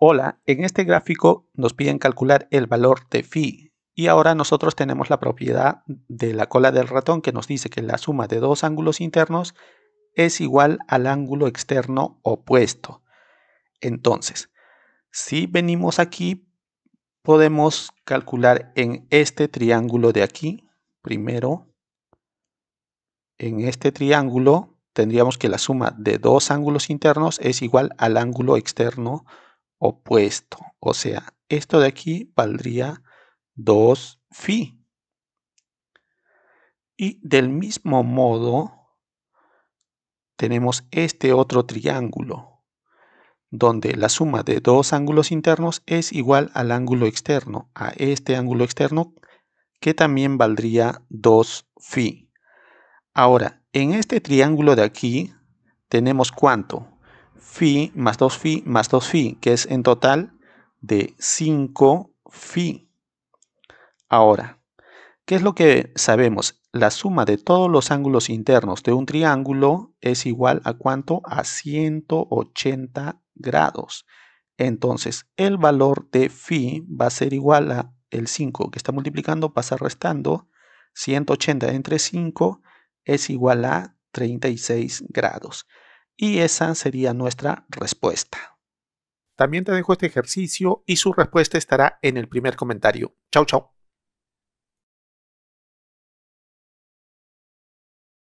Hola, en este gráfico nos piden calcular el valor de phi y ahora nosotros tenemos la propiedad de la cola del ratón que nos dice que la suma de dos ángulos internos es igual al ángulo externo opuesto. Entonces, si venimos aquí, podemos calcular en este triángulo de aquí, primero, en este triángulo tendríamos que la suma de dos ángulos internos es igual al ángulo externo opuesto opuesto. O sea, esto de aquí valdría 2 phi. Y del mismo modo, tenemos este otro triángulo, donde la suma de dos ángulos internos es igual al ángulo externo, a este ángulo externo, que también valdría 2 phi. Ahora, en este triángulo de aquí, tenemos ¿cuánto? phi más 2 phi más 2 phi, que es en total de 5 phi. Ahora, ¿qué es lo que sabemos? La suma de todos los ángulos internos de un triángulo es igual a cuánto? A 180 grados. Entonces, el valor de phi va a ser igual a el 5 que está multiplicando pasa restando. 180 entre 5 es igual a 36 grados. Y esa sería nuestra respuesta. También te dejo este ejercicio y su respuesta estará en el primer comentario. Chau, chao.